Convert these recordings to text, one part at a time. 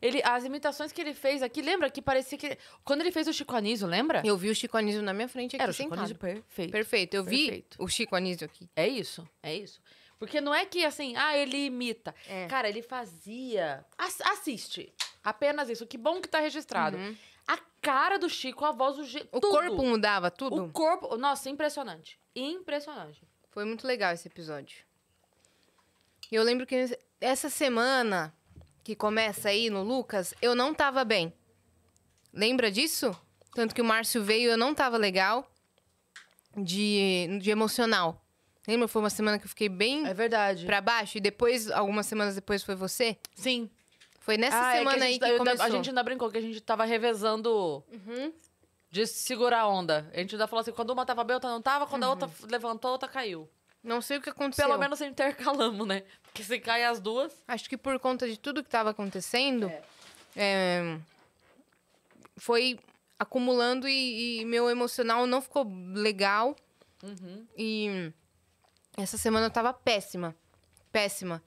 Ele, as imitações que ele fez aqui, lembra que parecia que. Quando ele fez o Chico Anísio, lembra? Eu vi o Chico Anísio na minha frente aqui. Era o Chico Anísio perfeito. Perfeito. Eu perfeito. vi o Chico Anísio aqui. É isso, é isso. Porque não é que assim, ah, ele imita. É. Cara, ele fazia. As, assiste. Apenas isso. Que bom que tá registrado. Uhum. A cara do Chico, a voz, o jeito. O corpo mudava tudo? O corpo. Nossa, impressionante. Impressionante. Foi muito legal esse episódio. Eu lembro que essa semana que começa aí no Lucas, eu não tava bem. Lembra disso? Tanto que o Márcio veio, eu não tava legal de, de emocional. Lembra? Foi uma semana que eu fiquei bem. É verdade. Pra baixo. E depois, algumas semanas depois, foi você? Sim. Foi nessa ah, semana é que aí tá- que eu, começou. A gente ainda brincou que a gente tava revezando. Uhum. De segurar a onda. A gente ainda falou assim: quando uma tava bem, outra não tava. Quando uhum. a outra uhum. levantou, a outra caiu. Não sei o que aconteceu. Pelo menos intercalamos, né? Porque se cai as duas. Acho que por conta de tudo que estava acontecendo, é. É, foi acumulando e, e, meu emocional não ficou legal. Uhum. E essa semana eu péssima. Péssima.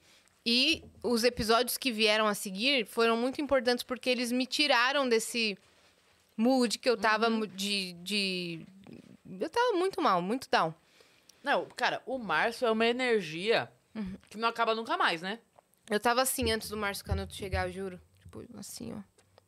E os episódios que vieram a seguir foram muito importantes porque eles me tiraram desse mood que eu tava uhum. de, de. Eu tava muito mal, muito down. Não, cara, o Márcio é uma energia uhum. que não acaba nunca mais, né? Eu tava assim antes do Márcio Canuto chegar, eu juro. Tipo, assim, ó.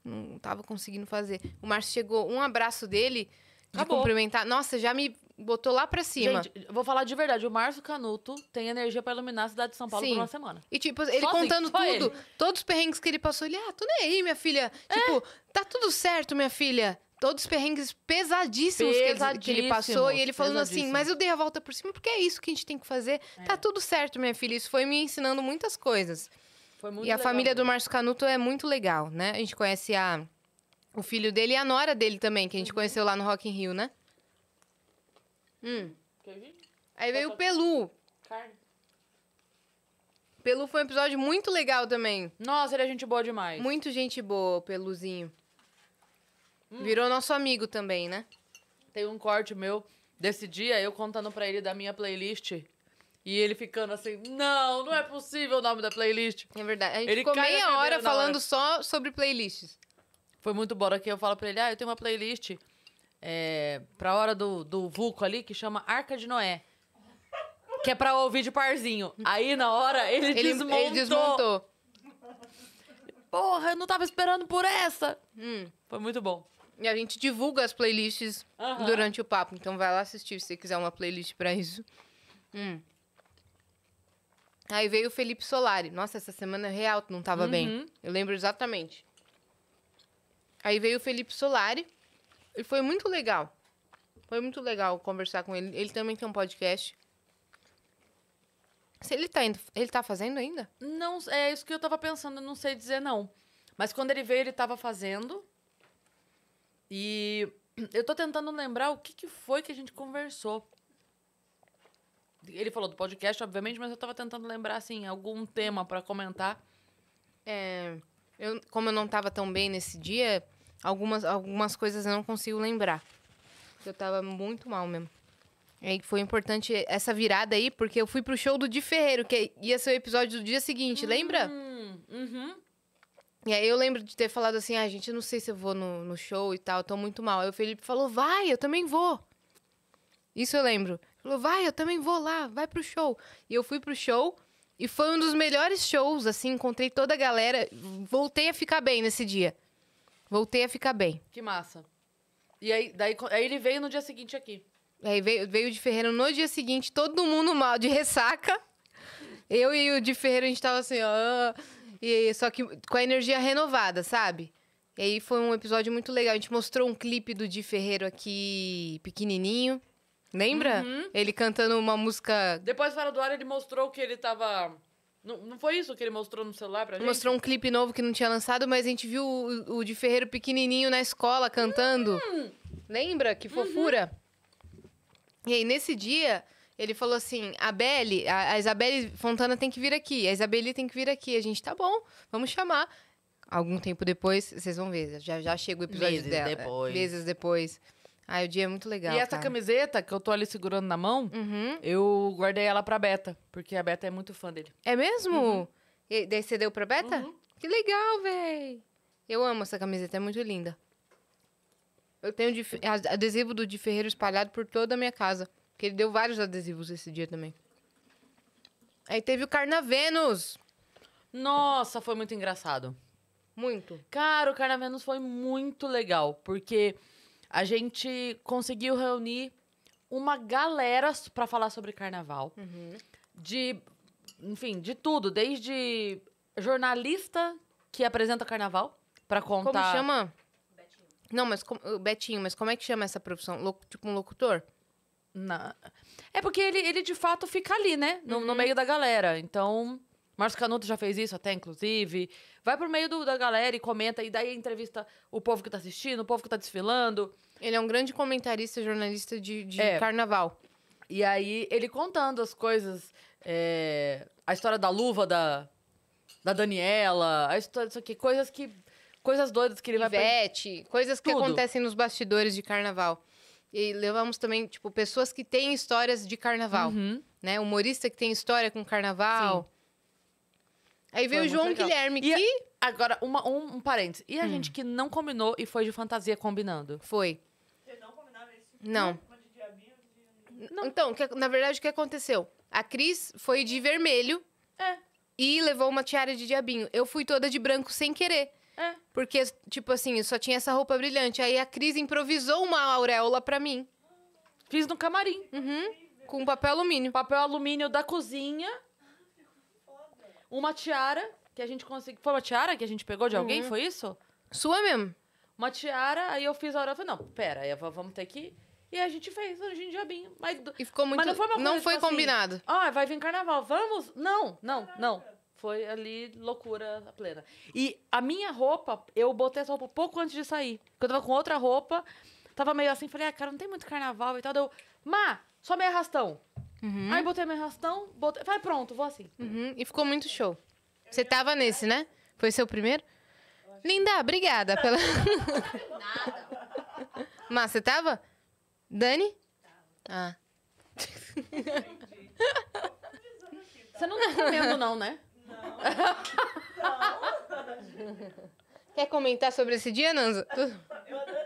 Não tava conseguindo fazer. O Márcio chegou, um abraço dele, de cumprimentar. Nossa, já me botou lá pra cima. Gente, vou falar de verdade, o Márcio Canuto tem energia para iluminar a cidade de São Paulo Sim. por uma semana. E, tipo, ele Sozinho, contando tudo, ele. todos os perrengues que ele passou, ele, ah, tô nem aí, minha filha. É. Tipo, tá tudo certo, minha filha todos os perrengues pesadíssimos, pesadíssimos que, ele, que ele passou. E ele falando assim, mas eu dei a volta por cima, porque é isso que a gente tem que fazer. É. Tá tudo certo, minha filha. Isso foi me ensinando muitas coisas. e a família do Márcio Canuto é muito legal, né? A gente conhece a, o filho dele e a nora dele também, que a gente uhum. conheceu lá no Rock in Rio, né? Hum. Aí veio o Pelu. Carne. Pelu foi um episódio muito legal também. Nossa, ele é gente boa demais. Muito gente boa, Peluzinho. Hum. Virou nosso amigo também, né? Tem um corte meu desse dia, eu contando pra ele da minha playlist. E ele ficando assim, não, não é possível o nome da playlist. É verdade. A gente Ele ficou a meia hora falando só sobre playlists. Foi muito bom aqui eu falo pra ele, ah, eu tenho uma playlist é, pra hora do, do vulco ali que chama Arca de Noé. Que é pra ouvir de parzinho. Aí na hora ele, Ele, ele desmontou. desmontou. Porra, eu não tava esperando por essa. Hum. Foi muito bom. E a gente divulga as playlists durante o papo. Então vai lá assistir se você quiser uma playlist para isso. Hum. Aí veio o Felipe Solari. Nossa, essa semana real não tava bem. Uhum. Eu lembro exatamente. Aí veio o Felipe Solari e foi muito legal. Foi muito legal conversar com ele. Ele também tem um podcast. Se ele tá, indo, ele tá fazendo ainda? Não, é isso que eu tava pensando, não sei dizer não. Mas quando ele veio, ele tava fazendo. E eu tô tentando lembrar o que, que foi que a gente conversou. Ele falou do podcast, obviamente, mas eu tava tentando lembrar, assim, algum tema para comentar. É, eu, como eu não tava tão bem nesse dia, algumas, algumas coisas eu não consigo lembrar. Eu tava muito mal mesmo. E foi importante essa virada aí, porque eu fui pro show do Di Ferreiro, que ia ser o episódio do dia seguinte, hum, lembra? Uhum. E aí eu lembro de ter falado assim, ah, gente, eu não sei se eu vou no, no show e tal, tô muito mal. Aí o Felipe falou, vai, eu também vou. Isso eu lembro. Ele falou, vai, eu também vou lá, vai pro show. E eu fui pro show e foi um dos melhores shows, assim, encontrei toda a galera. Voltei a ficar bem nesse dia. Voltei a ficar bem. Que massa. E aí, daí, aí ele veio no dia seguinte aqui. Aí veio, veio o de Ferreiro no dia seguinte, todo mundo mal, de ressaca. Eu e o de Ferreiro, a gente tava assim, ó. E, só que com a energia renovada, sabe? E aí foi um episódio muito legal. A gente mostrou um clipe do Di Ferreiro aqui, pequenininho. Lembra? Uhum. Ele cantando uma música. Depois fora do ar, ele mostrou que ele tava. Não, não foi isso que ele mostrou no celular pra gente? Mostrou um clipe novo que não tinha lançado, mas a gente viu o, o de Ferreiro pequenininho na escola cantando. Uhum. Lembra? Que uhum. fofura. Uhum. E aí, nesse dia, ele falou assim: a Belle, a, Isabelle Fontana tem que vir aqui, a Isabelle tem que vir aqui. A gente, tá bom, vamos chamar. Algum tempo depois, vocês vão ver, já, já chega o episódio Meses dela. Depois. Meses depois. Ai, o dia é muito legal. E essa cara. camiseta que eu tô ali segurando na mão, uhum. eu guardei ela pra Beta, porque a Beta é muito fã dele. É mesmo? Uhum. E daí você deu pra Beta? Uhum. Que legal, véi! Eu amo essa camiseta, é muito linda. Eu tenho adesivo do de Ferreiro espalhado por toda a minha casa. Que ele deu vários adesivos esse dia também. Aí teve o Carnavênus. Nossa, foi muito engraçado. Muito. Cara, o Carnavênus foi muito legal, porque a gente conseguiu reunir uma galera para falar sobre carnaval. Uhum. De, enfim, de tudo, desde jornalista que apresenta carnaval para contar. Como chama? Betinho. Não, mas com... Betinho, mas como é que chama essa profissão? Loc... Tipo um locutor? Na... É porque ele, ele de fato fica ali, né? No, uhum. no meio da galera. Então, Márcio Canuto já fez isso até, inclusive. Vai pro meio do, da galera e comenta, e daí entrevista o povo que tá assistindo, o povo que tá desfilando. Ele é um grande comentarista, jornalista de, de é. carnaval. E aí, ele contando as coisas. É... a história da luva da, da Daniela, a história disso aqui, coisas que. Coisas doidas que ele Ivete, vai. Ivete, coisas que Tudo. acontecem nos bastidores de carnaval. E levamos também, tipo, pessoas que têm histórias de carnaval. Uhum. Né? Humorista que tem história com carnaval. Sim. Aí veio o João legal. Guilherme, e que... Agora, uma, um, um parênteses. E a hum. gente que não combinou e foi de fantasia combinando? Foi. Você não tipo Não. não. Então, que, na verdade, o que aconteceu? A Cris foi de vermelho. É. E levou uma tiara de diabinho. Eu fui toda de branco sem querer. É. Porque, tipo assim, só tinha essa roupa brilhante. Aí a Cris improvisou uma auréola pra mim. Fiz no camarim. Uhum. Com papel alumínio. Papel alumínio da cozinha. Uma tiara que a gente conseguiu. Foi uma tiara que a gente pegou de uhum. alguém? Foi isso? Sua mesmo. Uma tiara, aí eu fiz a auréola. Falei, não, pera, Eva, vamos ter que. E a gente fez um ginjabim. É mas, e ficou muito. Mas não foi, uma coisa, não foi tipo assim, combinado. Assim, vai vir carnaval, vamos? Não, não, não. Foi ali loucura plena. E a minha roupa, eu botei essa roupa pouco antes de sair. Porque eu tava com outra roupa, tava meio assim, falei, ah, cara, não tem muito carnaval e tal. Deu, Má, só meio arrastão. Uhum. Aí botei meu arrastão, botei. Falei, pronto, vou assim. Uhum. E ficou muito show. Você tava nesse, né? Foi seu primeiro? Linda, obrigada pela. Nada. Mas você tava? Dani? Tava. Ah. Você não tá comendo, não, né? Quer comentar sobre esse dia, Nanzo? Eu adorei.